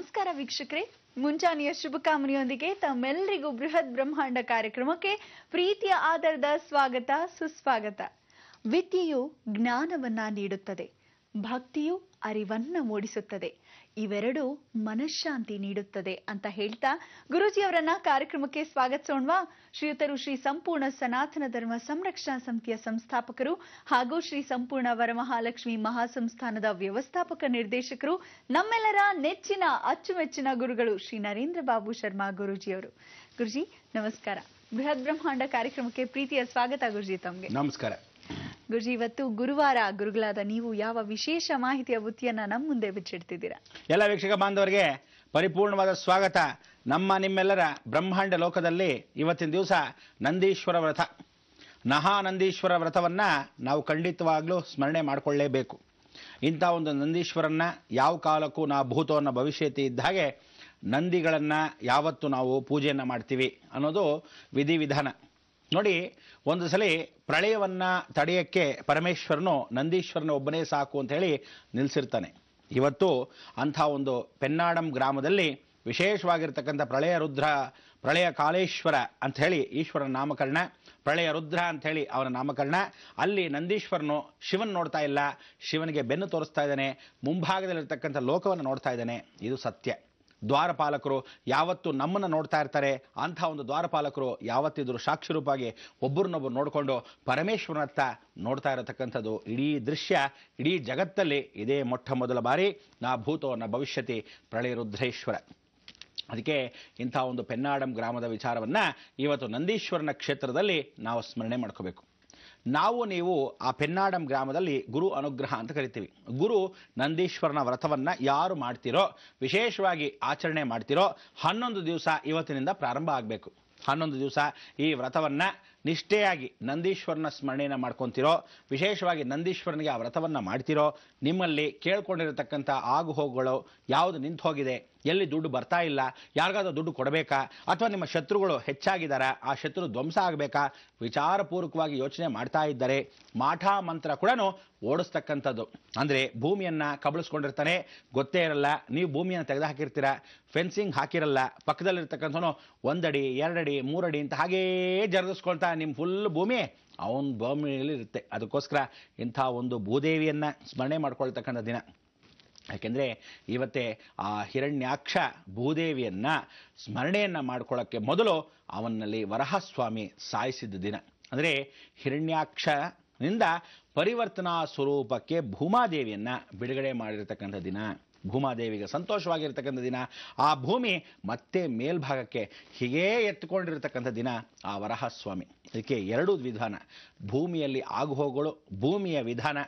ನಮಸ್ಕಾರ ವೀಕ್ಷಕರೇ ಮುಂಜಾನೆಯ ಶುಭಕಾಮನೆಯೊಂದಿಗೆ ತಮ್ಮೆಲ್ಲರಿಗೂ ಬೃಹತ್ ಬ್ರಹ್ಮಾಂಡ ಕಾರ್ಯಕ್ರಮಕ್ಕೆ ಪ್ರೀತಿಯ ಆಧಾರದ ಸ್ವಾಗತ ಸುಸ್ವಾಗತ ವಿದ್ಯೆಯು ಜ್ಞಾನವನ್ನ ನೀಡುತ್ತದೆ ಭಕ್ತಿಯು ಅರಿವನ್ನ ಮೂಡಿಸುತ್ತದೆ ಇವೆರಡು ಮನಃಶಾಂತಿ ನೀಡುತ್ತದೆ ಅಂತ ಹೇಳ್ತಾ ಗುರುಜಿಯವರನ್ನ ಕಾರ್ಯಕ್ರಮಕ್ಕೆ ಸ್ವಾಗತಿಸೋಣವಾ ಶ್ರೀಯುತರು ಶ್ರೀ ಸಂಪೂರ್ಣ ಸನಾತನ ಧರ್ಮ ಸಂರಕ್ಷಣಾ ಸಮಿತಿಯ ಸಂಸ್ಥಾಪಕರು ಹಾಗೂ ಶ್ರೀ ಸಂಪೂರ್ಣ ವರಮಹಾಲಕ್ಷ್ಮಿ ಮಹಾಸಂಸ್ಥಾನದ ವ್ಯವಸ್ಥಾಪಕ ನಿರ್ದೇಶಕರು ನಮ್ಮೆಲ್ಲರ ನೆಚ್ಚಿನ ಅಚ್ಚುಮೆಚ್ಚಿನ ಗುರುಗಳು ಶ್ರೀ ನರೇಂದ್ರ ಬಾಬು ಶರ್ಮಾ ಗುರುಜಿಯವರು ಗುರುಜಿ ನಮಸ್ಕಾರ ಬೃಹತ್ ಬ್ರಹ್ಮಾಂಡ ಕಾರ್ಯಕ್ರಮಕ್ಕೆ ಪ್ರೀತಿಯ ಸ್ವಾಗತ ಗುರುಜಿ ತಮಗೆ ನಮಸ್ಕಾರ ಗುರುಜಿ ಇವತ್ತು ಗುರುವಾರ ಗುರುಗಳಾದ ನೀವು ಯಾವ ವಿಶೇಷ ಮಾಹಿತಿಯ ಬುತ್ತಿಯನ್ನ ನಮ್ಮ ಮುಂದೆ ಬಿಚ್ಚಿಡ್ತಿದ್ದೀರಾ ಎಲ್ಲ ವೀಕ್ಷಕ ಬಾಂಧವರಿಗೆ ಪರಿಪೂರ್ಣವಾದ ಸ್ವಾಗತ ನಮ್ಮ ನಿಮ್ಮೆಲ್ಲರ ಬ್ರಹ್ಮಾಂಡ ಲೋಕದಲ್ಲಿ ಇವತ್ತಿನ ದಿವಸ ನಂದೀಶ್ವರ ವ್ರತ ನಹಾ ನಂದೀಶ್ವರ ವ್ರತವನ್ನು ನಾವು ಖಂಡಿತವಾಗಲೂ ಸ್ಮರಣೆ ಮಾಡಿಕೊಳ್ಳೇಬೇಕು ಇಂಥ ಒಂದು ನಂದೀಶ್ವರನ್ನ ಯಾವ ಕಾಲಕ್ಕೂ ನಾವು ಭೂತವನ್ನು ಭವಿಷ್ಯತಿ ಇದ್ದ ಹಾಗೆ ನಂದಿಗಳನ್ನು ಯಾವತ್ತು ನಾವು ಪೂಜೆಯನ್ನು ಮಾಡ್ತೀವಿ ಅನ್ನೋದು ವಿಧಿವಿಧಾನ ನೋಡಿ ಒಂದು ಸಲ ಪ್ರಳಯವನ್ನು ತಡೆಯಕ್ಕೆ ಪರಮೇಶ್ವರನು ನಂದೀಶ್ವರನ ಒಬ್ಬನೇ ಸಾಕು ಅಂತ ಹೇಳಿ ನಿಲ್ಲಿಸಿರ್ತಾನೆ ಇವತ್ತು ಅಂಥ ಒಂದು ಪೆನ್ನಾಡಂ ಗ್ರಾಮದಲ್ಲಿ ವಿಶೇಷವಾಗಿರ್ತಕ್ಕಂಥ ಪ್ರಳಯ ರುದ್ರ ಪ್ರಳಯ ಕಾಲೇಶ್ವರ ಅಂತ ಹೇಳಿ ಈಶ್ವರನ ನಾಮಕರಣ ಪ್ರಳಯ ರುದ್ರ ಅಂತ ಹೇಳಿ ಅವನ ನಾಮಕರಣ ಅಲ್ಲಿ ನಂದೀಶ್ವರನು ಶಿವನ್ ನೋಡ್ತಾ ಇಲ್ಲ ಶಿವನಿಗೆ ಬೆನ್ನು ತೋರಿಸ್ತಾ ಇದ್ದಾನೆ ಮುಂಭಾಗದಲ್ಲಿರ್ತಕ್ಕಂಥ ಲೋಕವನ್ನು ನೋಡ್ತಾ ಇದ್ದಾನೆ ಇದು ಸತ್ಯ ದ್ವಾರಪಾಲಕರು ಯಾವತ್ತು ನಮ್ಮನ್ನು ನೋಡ್ತಾ ಇರ್ತಾರೆ ಅಂಥ ಒಂದು ದ್ವಾರಪಾಲಕರು ಯಾವತ್ತಿದ್ರು ಸಾಕ್ಷಿ ರೂಪಾಗಿ ಒಬ್ಬರನ್ನೊಬ್ಬರು ನೋಡಿಕೊಂಡು ಪರಮೇಶ್ವರನತ್ತ ನೋಡ್ತಾ ಇರತಕ್ಕಂಥದ್ದು ಇಡೀ ದೃಶ್ಯ ಇಡೀ ಜಗತ್ತಲ್ಲಿ ಇದೇ ಮೊಟ್ಟ ಮೊದಲ ಬಾರಿ ನಾ ಭೂತೋ ನ ಭವಿಷ್ಯತಿ ಪ್ರಳಯ ರುದ್ರೇಶ್ವರ ಅದಕ್ಕೆ ಇಂಥ ಒಂದು ಪೆನ್ನಾಡಂ ಗ್ರಾಮದ ವಿಚಾರವನ್ನು ಇವತ್ತು ನಂದೀಶ್ವರನ ಕ್ಷೇತ್ರದಲ್ಲಿ ನಾವು ಸ್ಮರಣೆ ಮಾಡ್ಕೋಬೇಕು ನಾವು ನೀವು ಆ ಪೆನ್ನಾಡಂ ಗ್ರಾಮದಲ್ಲಿ ಗುರು ಅನುಗ್ರಹ ಅಂತ ಕರಿತೀವಿ ಗುರು ನಂದೀಶ್ವರನ ವ್ರತವನ್ನು ಯಾರು ಮಾಡ್ತೀರೋ ವಿಶೇಷವಾಗಿ ಆಚರಣೆ ಮಾಡ್ತೀರೋ ಹನ್ನೊಂದು ದಿವಸ ಇವತ್ತಿನಿಂದ ಪ್ರಾರಂಭ ಆಗಬೇಕು ಹನ್ನೊಂದು ದಿವಸ ಈ ವ್ರತವನ್ನು ನಿಷ್ಠೆಯಾಗಿ ನಂದೀಶ್ವರನ ಸ್ಮರಣೆಯನ್ನು ಮಾಡ್ಕೊತಿರೋ ವಿಶೇಷವಾಗಿ ನಂದೀಶ್ವರನಿಗೆ ಆ ವ್ರತವನ್ನು ಮಾಡ್ತಿರೋ ನಿಮ್ಮಲ್ಲಿ ಕೇಳ್ಕೊಂಡಿರತಕ್ಕಂಥ ಆಗು ಹೋಗುಗಳು ಯಾವುದು ನಿಂತು ಹೋಗಿದೆ ಎಲ್ಲಿ ದುಡ್ಡು ಬರ್ತಾ ಇಲ್ಲ ಯಾರಿಗಾದ್ರೂ ದುಡ್ಡು ಕೊಡಬೇಕಾ ಅಥವಾ ನಿಮ್ಮ ಶತ್ರುಗಳು ಹೆಚ್ಚಾಗಿದ್ದಾರೆ ಆ ಶತ್ರು ಧ್ವಂಸ ಆಗಬೇಕಾ ವಿಚಾರಪೂರ್ವಕವಾಗಿ ಯೋಚನೆ ಮಾಡ್ತಾ ಇದ್ದರೆ ಮಾಠ ಮಂತ್ರ ಕೂಡ ಓಡಿಸ್ತಕ್ಕಂಥದ್ದು ಅಂದರೆ ಭೂಮಿಯನ್ನು ಕಬಳಿಸ್ಕೊಂಡಿರ್ತಾನೆ ಗೊತ್ತೇ ಇರಲ್ಲ ನೀವು ಭೂಮಿಯನ್ನು ತೆಗೆದು ಹಾಕಿರ್ತೀರ ಫೆನ್ಸಿಂಗ್ ಹಾಕಿರಲ್ಲ ಪಕ್ಕದಲ್ಲಿರ್ತಕ್ಕಂಥನು ಒಂದಡಿ ಎರಡಡಿ ಮೂರಡಿ ಅಂತ ಹಾಗೇ ಜರುಗಿಸ್ಕೊಳ್ತಾ ನಿಮ್ಮ ಫುಲ್ ಭೂಮಿ ಅವನ ಭೂಮಿಯಲ್ಲಿ ಇರುತ್ತೆ ಅದಕ್ಕೋಸ್ಕರ ಇಂಥ ಒಂದು ಭೂದೇವಿಯನ್ನು ಸ್ಮರಣೆ ಮಾಡ್ಕೊಳ್ತಕ್ಕಂಥ ದಿನ ಯಾಕೆಂದರೆ ಇವತ್ತೇ ಆ ಹಿರಣ್ಯಾಕ್ಷ ಭೂದೇವಿಯನ್ನ ಸ್ಮರಣೆಯನ್ನು ಮಾಡ್ಕೊಳ್ಳೋಕ್ಕೆ ಮೊದಲು ಅವನಲ್ಲಿ ವರಹಸ್ವಾಮಿ ಸಾಯಿಸಿದ್ದ ದಿನ ಅಂದರೆ ಹಿರಣ್ಯಾಕ್ಷನಿಂದ ಪರಿವರ್ತನಾ ಸ್ವರೂಪಕ್ಕೆ ಭೂಮಾದೇವಿಯನ್ನು ಬಿಡುಗಡೆ ಮಾಡಿರತಕ್ಕಂಥ ದಿನ ಭೂಮಾದೇವಿಗೆ ಸಂತೋಷವಾಗಿರ್ತಕ್ಕಂಥ ದಿನ ಆ ಭೂಮಿ ಮತ್ತೆ ಮೇಲ್ಭಾಗಕ್ಕೆ ಹೀಗೇ ಎತ್ತುಕೊಂಡಿರ್ತಕ್ಕಂಥ ದಿನ ಆ ವರಹ ಸ್ವಾಮಿ ಇದಕ್ಕೆ ಎರಡೂ ವಿಧಾನ ಭೂಮಿಯಲ್ಲಿ ಆಗುಹೋಗಳು ಭೂಮಿಯ ವಿಧಾನ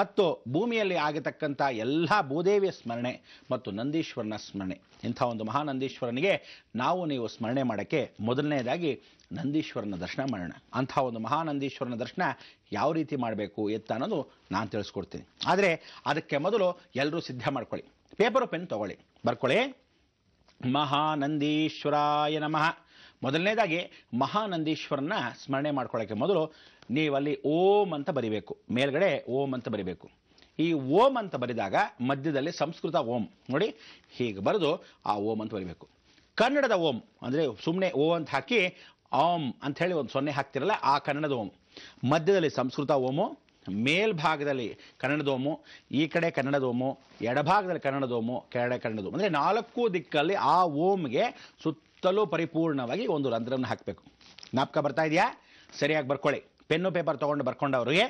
ಮತ್ತು ಭೂಮಿಯಲ್ಲಿ ಆಗತಕ್ಕಂಥ ಎಲ್ಲ ಭೂದೇವಿಯ ಸ್ಮರಣೆ ಮತ್ತು ನಂದೀಶ್ವರನ ಸ್ಮರಣೆ ಇಂಥ ಒಂದು ಮಹಾನಂದೀಶ್ವರನಿಗೆ ನಾವು ನೀವು ಸ್ಮರಣೆ ಮಾಡೋಕ್ಕೆ ಮೊದಲನೇದಾಗಿ ನಂದೀಶ್ವರನ ದರ್ಶನ ಮಾಡೋಣ ಅಂಥ ಒಂದು ಮಹಾನಂದೀಶ್ವರನ ದರ್ಶನ ಯಾವ ರೀತಿ ಮಾಡಬೇಕು ಎತ್ತ ಅನ್ನೋದು ನಾನು ತಿಳಿಸ್ಕೊಡ್ತೀನಿ ಆದರೆ ಅದಕ್ಕೆ ಮೊದಲು ಎಲ್ಲರೂ ಸಿದ್ಧ ಮಾಡ್ಕೊಳ್ಳಿ ಪೇಪರು ಪೆನ್ ತಗೊಳ್ಳಿ ಬರ್ಕೊಳ್ಳಿ ಮಹಾನಂದೀಶ್ವರಾಯ ನಮಃ ಮೊದಲನೇದಾಗಿ ಮಹಾನಂದೀಶ್ವರನ್ನ ಸ್ಮರಣೆ ಮಾಡ್ಕೊಳ್ಳೋಕ್ಕೆ ಮೊದಲು ನೀವಲ್ಲಿ ಓಂ ಅಂತ ಬರಿಬೇಕು ಮೇಲ್ಗಡೆ ಓಂ ಅಂತ ಬರಿಬೇಕು ಈ ಓಂ ಅಂತ ಬರೆದಾಗ ಮಧ್ಯದಲ್ಲಿ ಸಂಸ್ಕೃತ ಓಂ ನೋಡಿ ಹೀಗೆ ಬರೆದು ಆ ಓಂ ಅಂತ ಬರಿಬೇಕು ಕನ್ನಡದ ಓಂ ಅಂದರೆ ಸುಮ್ಮನೆ ಓ ಅಂತ ಹಾಕಿ ಓಂ ಅಂತ ಹೇಳಿ ಒಂದು ಸೊನ್ನೆ ಹಾಕ್ತಿರಲ್ಲ ಆ ಕನ್ನಡದ ಓಂ ಮಧ್ಯದಲ್ಲಿ ಸಂಸ್ಕೃತ ಓಮು ಮೇಲ್ಭಾಗದಲ್ಲಿ ಕನ್ನಡದೋಮು ಈ ಕಡೆ ಕನ್ನಡದೋಮು ಎಡಭಾಗದಲ್ಲಿ ಕನ್ನಡದೋಮು ಕೆಳಗಡೆ ಕನ್ನಡದೋಮು ಅಂದರೆ ನಾಲ್ಕು ದಿಕ್ಕಲ್ಲಿ ಆ ಓಮ್ಗೆ ಸುತ್ತಲೂ ಪರಿಪೂರ್ಣವಾಗಿ ಒಂದು ರಂಧ್ರವನ್ನು ಹಾಕಬೇಕು ನಾಪ್ಕ ಬರ್ತಾ ಇದೆಯಾ ಸರಿಯಾಗಿ ಬರ್ಕೊಳ್ಳಿ ಪೆನ್ನು ಪೇಪರ್ ತೊಗೊಂಡು ಬರ್ಕೊಂಡವ್ರಿಗೆ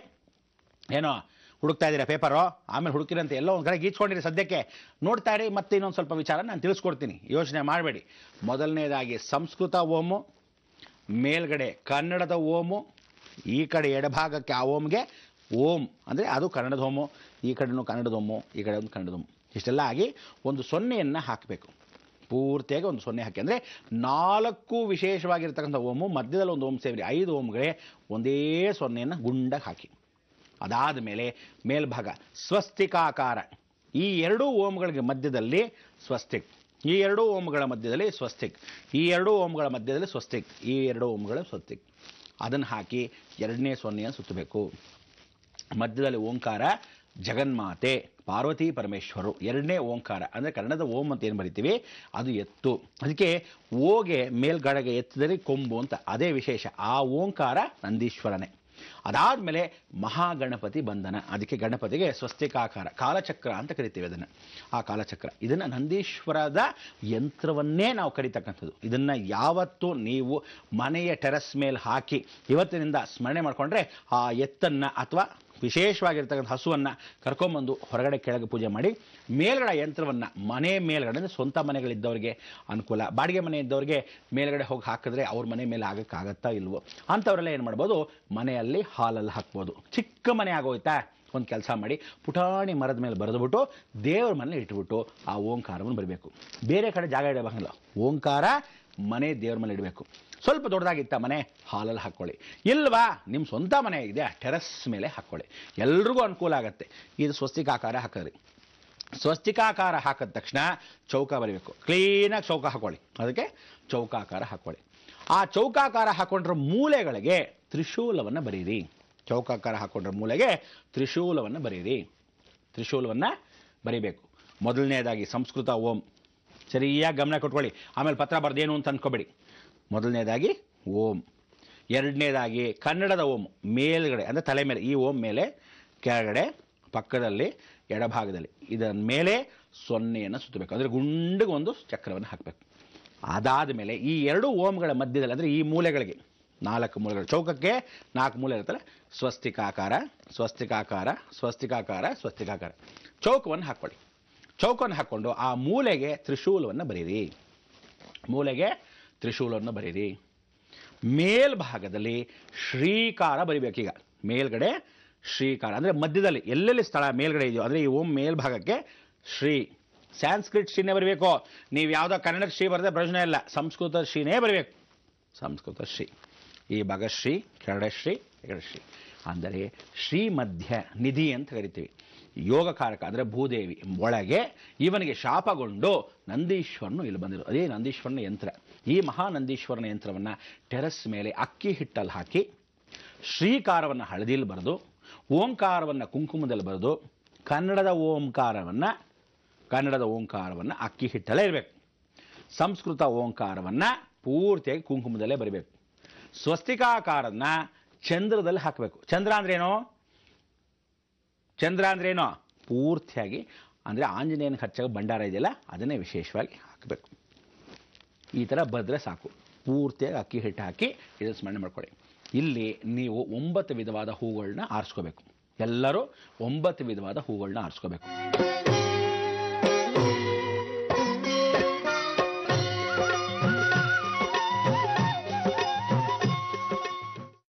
ಏನೋ ಹುಡುಕ್ತಾ ಇದ್ದೀರಾ ಪೇಪರು ಆಮೇಲೆ ಹುಡುಕಿರಂತೆ ಎಲ್ಲೋ ಒಂದು ಕಡೆ ಗೀಚ್ಕೊಂಡಿರಿ ಸದ್ಯಕ್ಕೆ ನೋಡ್ತಾ ಇರಿ ಮತ್ತೆ ಇನ್ನೊಂದು ಸ್ವಲ್ಪ ವಿಚಾರ ನಾನು ತಿಳಿಸ್ಕೊಡ್ತೀನಿ ಯೋಚನೆ ಮಾಡಬೇಡಿ ಮೊದಲನೇದಾಗಿ ಸಂಸ್ಕೃತ ಓಮು ಮೇಲ್ಗಡೆ ಕನ್ನಡದ ಓಮು ಈ ಕಡೆ ಎಡಭಾಗಕ್ಕೆ ಆ ಓಮ್ಗೆ ಓಂ ಅಂದರೆ ಅದು ಹೋಮು ಈ ಕಡೆಯೂ ಹೋಮು ಈ ಕಡೆ ಒಂದು ಕನ್ನಡದೊಮ್ಮು ಇಷ್ಟೆಲ್ಲ ಆಗಿ ಒಂದು ಸೊನ್ನೆಯನ್ನು ಹಾಕಬೇಕು ಪೂರ್ತಿಯಾಗಿ ಒಂದು ಸೊನ್ನೆ ಹಾಕಿ ಅಂದರೆ ನಾಲ್ಕು ವಿಶೇಷವಾಗಿರ್ತಕ್ಕಂಥ ಓಮು ಮಧ್ಯದಲ್ಲಿ ಒಂದು ಓಂ ಸೇರಿ ಐದು ಓಮ್ಗಳೇ ಒಂದೇ ಸೊನ್ನೆಯನ್ನು ಗುಂಡಾಗಿ ಹಾಕಿ ಅದಾದ ಮೇಲೆ ಮೇಲ್ಭಾಗ ಸ್ವಸ್ತಿಕಾಕಾರ ಈ ಎರಡೂ ಓಮ್ಗಳಿಗೆ ಮಧ್ಯದಲ್ಲಿ ಸ್ವಸ್ತಿಕ್ ಈ ಎರಡೂ ಓಮ್ಗಳ ಮಧ್ಯದಲ್ಲಿ ಸ್ವಸ್ತಿಕ್ ಈ ಎರಡೂ ಓಮ್ಗಳ ಮಧ್ಯದಲ್ಲಿ ಸ್ವಸ್ತಿಕ್ ಈ ಎರಡು ಓಮ್ಗಳ ಸ್ವಸ್ತಿಕ್ ಅದನ್ನು ಹಾಕಿ ಎರಡನೇ ಸೊನ್ನೆಯನ್ನು ಸುತ್ತಬೇಕು ಮಧ್ಯದಲ್ಲಿ ಓಂಕಾರ ಜಗನ್ಮಾತೆ ಪಾರ್ವತಿ ಪರಮೇಶ್ವರು ಎರಡನೇ ಓಂಕಾರ ಅಂದರೆ ಕನ್ನಡದ ಓಂ ಅಂತ ಏನು ಬರಿತೀವಿ ಅದು ಎತ್ತು ಅದಕ್ಕೆ ಓಗೆ ಮೇಲ್ಗಡೆಗೆ ಎತ್ತದಲ್ಲಿ ಕೊಂಬು ಅಂತ ಅದೇ ವಿಶೇಷ ಆ ಓಂಕಾರ ನಂದೀಶ್ವರನೇ ಮೇಲೆ ಮಹಾಗಣಪತಿ ಬಂಧನ ಅದಕ್ಕೆ ಗಣಪತಿಗೆ ಸ್ವಸ್ತಿಕಾಕಾರ ಕಾಲಚಕ್ರ ಅಂತ ಕರಿತೀವಿ ಅದನ್ನು ಆ ಕಾಲಚಕ್ರ ಇದನ್ನು ನಂದೀಶ್ವರದ ಯಂತ್ರವನ್ನೇ ನಾವು ಕರಿತಕ್ಕಂಥದ್ದು ಇದನ್ನು ಯಾವತ್ತೂ ನೀವು ಮನೆಯ ಟೆರಸ್ ಮೇಲೆ ಹಾಕಿ ಇವತ್ತಿನಿಂದ ಸ್ಮರಣೆ ಮಾಡಿಕೊಂಡ್ರೆ ಆ ಎತ್ತನ್ನು ಅಥವಾ ವಿಶೇಷವಾಗಿರ್ತಕ್ಕಂಥ ಹಸುವನ್ನು ಕರ್ಕೊಂಬಂದು ಹೊರಗಡೆ ಕೆಳಗೆ ಪೂಜೆ ಮಾಡಿ ಮೇಲ್ಗಡೆ ಯಂತ್ರವನ್ನು ಮನೆ ಮೇಲ್ಗಡೆ ಅಂದರೆ ಸ್ವಂತ ಮನೆಗಳಿದ್ದವ್ರಿಗೆ ಅನುಕೂಲ ಬಾಡಿಗೆ ಮನೆ ಇದ್ದವರಿಗೆ ಮೇಲ್ಗಡೆ ಹೋಗಿ ಹಾಕಿದ್ರೆ ಅವ್ರ ಮನೆ ಮೇಲೆ ಆಗೋಕ್ಕಾಗತ್ತಾ ಇಲ್ವೋ ಅಂಥವರೆಲ್ಲ ಏನು ಮಾಡ್ಬೋದು ಮನೆಯಲ್ಲಿ ಹಾಲಲ್ಲಿ ಹಾಕ್ಬೋದು ಚಿಕ್ಕ ಮನೆ ಆಗೋಯ್ತಾ ಒಂದು ಕೆಲಸ ಮಾಡಿ ಪುಟಾಣಿ ಮರದ ಮೇಲೆ ಬರೆದುಬಿಟ್ಟು ದೇವ್ರ ಮನೇಲಿ ಇಟ್ಬಿಟ್ಟು ಆ ಓಂಕಾರವನ್ನು ಬರಬೇಕು ಬೇರೆ ಕಡೆ ಜಾಗ ಇಡಬಾರಲ್ಲ ಓಂಕಾರ ಮನೆ ದೇವ್ರ ಮೇಲೆ ಇಡಬೇಕು ಸ್ವಲ್ಪ ದೊಡ್ಡದಾಗಿತ್ತ ಮನೆ ಹಾಲಲ್ಲಿ ಹಾಕ್ಕೊಳ್ಳಿ ಇಲ್ವಾ ನಿಮ್ಮ ಸ್ವಂತ ಮನೆ ಇದೆ ಟೆರಸ್ ಮೇಲೆ ಹಾಕ್ಕೊಳ್ಳಿ ಎಲ್ರಿಗೂ ಅನುಕೂಲ ಆಗುತ್ತೆ ಇದು ಸ್ವಸ್ತಿಕಾಕಾರ ಹಾಕೋರಿ ಸ್ವಸ್ತಿಕಾಕಾರ ಹಾಕಿದ ತಕ್ಷಣ ಚೌಕ ಬರಿಬೇಕು ಕ್ಲೀನಾಗಿ ಚೌಕ ಹಾಕೊಳ್ಳಿ ಅದಕ್ಕೆ ಚೌಕಾಕಾರ ಹಾಕ್ಕೊಳ್ಳಿ ಆ ಚೌಕಾಕಾರ ಹಾಕೊಂಡ್ರ ಮೂಲೆಗಳಿಗೆ ತ್ರಿಶೂಲವನ್ನು ಬರೀರಿ ಚೌಕಾಕಾರ ಹಾಕ್ಕೊಂಡ್ರ ಮೂಲೆಗೆ ತ್ರಿಶೂಲವನ್ನು ಬರೀರಿ ತ್ರಿಶೂಲವನ್ನು ಬರೀಬೇಕು ಮೊದಲನೇದಾಗಿ ಸಂಸ್ಕೃತ ಓಂ ಸರಿಯಾಗಿ ಗಮನ ಕೊಟ್ಕೊಳ್ಳಿ ಆಮೇಲೆ ಪತ್ರ ಬರೆದೇನು ಅಂತ ಅಂದ್ಕೋಬೇಡಿ ಮೊದಲನೇದಾಗಿ ಓಂ ಎರಡನೇದಾಗಿ ಕನ್ನಡದ ಓಂ ಮೇಲ್ಗಡೆ ಅಂದರೆ ತಲೆ ಮೇಲೆ ಈ ಓಂ ಮೇಲೆ ಕೆಳಗಡೆ ಪಕ್ಕದಲ್ಲಿ ಎಡಭಾಗದಲ್ಲಿ ಇದರ ಮೇಲೆ ಸೊನ್ನೆಯನ್ನು ಸುತ್ತಬೇಕು ಅಂದರೆ ಗುಂಡಿಗೆ ಒಂದು ಚಕ್ರವನ್ನು ಹಾಕಬೇಕು ಅದಾದ ಮೇಲೆ ಈ ಎರಡು ಓಂಗಳ ಮಧ್ಯದಲ್ಲಿ ಅಂದರೆ ಈ ಮೂಲೆಗಳಿಗೆ ನಾಲ್ಕು ಮೂಲೆಗಳು ಚೌಕಕ್ಕೆ ನಾಲ್ಕು ಮೂಲೆ ಇರುತ್ತಲ್ಲ ಸ್ವಸ್ತಿಕಾಕಾರ ಸ್ವಸ್ತಿಕಾಕಾರ ಸ್ವಸ್ತಿಕಾಕಾರ ಸ್ವಸ್ತಿಕಾಕಾರ ಚೌಕವನ್ನು ಹಾಕ್ಕೊಳ್ಳಿ ಚೌಕನ್ನು ಹಾಕ್ಕೊಂಡು ಆ ಮೂಲೆಗೆ ತ್ರಿಶೂಲವನ್ನು ಬರೀರಿ ಮೂಲೆಗೆ ತ್ರಿಶೂಲವನ್ನು ಬರೀರಿ ಮೇಲ್ಭಾಗದಲ್ಲಿ ಶ್ರೀಕಾರ ಬರಿಬೇಕೀಗ ಮೇಲ್ಗಡೆ ಶ್ರೀಕಾರ ಅಂದರೆ ಮಧ್ಯದಲ್ಲಿ ಎಲ್ಲೆಲ್ಲಿ ಸ್ಥಳ ಮೇಲ್ಗಡೆ ಇದೆಯೋ ಅಂದರೆ ಈ ಓಂ ಮೇಲ್ಭಾಗಕ್ಕೆ ಶ್ರೀ ಸ್ಯಾನ್ಸ್ಕ್ರಿಟ್ ಶ್ರೀನೇ ಬರಬೇಕು ನೀವು ಯಾವುದೋ ಕನ್ನಡ ಶ್ರೀ ಬರದೆ ಪ್ರಯೋಜನ ಇಲ್ಲ ಸಂಸ್ಕೃತ ಶ್ರೀನೇ ಬರಬೇಕು ಸಂಸ್ಕೃತ ಶ್ರೀ ಈ ಭಾಗಶ್ರೀ ಕರಡಶ್ರೀ ಎರಡಶ್ರೀ ಅಂದರೆ ಶ್ರೀಮಧ್ಯ ನಿಧಿ ಅಂತ ಕರಿತೀವಿ ಯೋಗಕಾರಕ ಅಂದರೆ ಭೂದೇವಿ ಒಳಗೆ ಇವನಿಗೆ ಶಾಪಗೊಂಡು ನಂದೀಶ್ವರನು ಇಲ್ಲಿ ಬಂದಿರೋ ಅದೇ ನಂದೀಶ್ವರನ ಯಂತ್ರ ಈ ಮಹಾನಂದೀಶ್ವರನ ಯಂತ್ರವನ್ನು ಟೆರಸ್ ಮೇಲೆ ಅಕ್ಕಿ ಹಿಟ್ಟಲ್ಲಿ ಹಾಕಿ ಶ್ರೀಕಾರವನ್ನು ಹಳದಿಲಿ ಬರೆದು ಓಂಕಾರವನ್ನು ಕುಂಕುಮದಲ್ಲಿ ಬರೆದು ಕನ್ನಡದ ಓಂಕಾರವನ್ನು ಕನ್ನಡದ ಓಂಕಾರವನ್ನು ಅಕ್ಕಿ ಹಿಟ್ಟಲ್ಲೇ ಇರಬೇಕು ಸಂಸ್ಕೃತ ಓಂಕಾರವನ್ನು ಪೂರ್ತಿಯಾಗಿ ಕುಂಕುಮದಲ್ಲೇ ಬರಬೇಕು ಸ್ವಸ್ತಿಕಾಕಾರನ್ನ ಚಂದ್ರದಲ್ಲಿ ಹಾಕಬೇಕು ಚಂದ್ರ ಅಂದ್ರೇನು ಚಂದ್ರ ಅಂದ್ರೇನೋ ಪೂರ್ತಿಯಾಗಿ ಅಂದರೆ ಆಂಜನೇಯನ ಖರ್ಚಾಗ ಭಂಡಾರ ಇದೆಯಲ್ಲ ಅದನ್ನೇ ವಿಶೇಷವಾಗಿ ಹಾಕಬೇಕು ಈ ಥರ ಬದ್ರೆ ಸಾಕು ಪೂರ್ತಿಯಾಗಿ ಅಕ್ಕಿ ಹಿಟ್ಟು ಹಾಕಿ ಇದನ್ನು ಸ್ಮರಣೆ ಮಾಡ್ಕೊಳ್ಳಿ ಇಲ್ಲಿ ನೀವು ಒಂಬತ್ತು ವಿಧವಾದ ಹೂಗಳನ್ನ ಆರಿಸ್ಕೋಬೇಕು ಎಲ್ಲರೂ ಒಂಬತ್ತು ವಿಧವಾದ ಹೂಗಳನ್ನ ಆರಿಸ್ಕೋಬೇಕು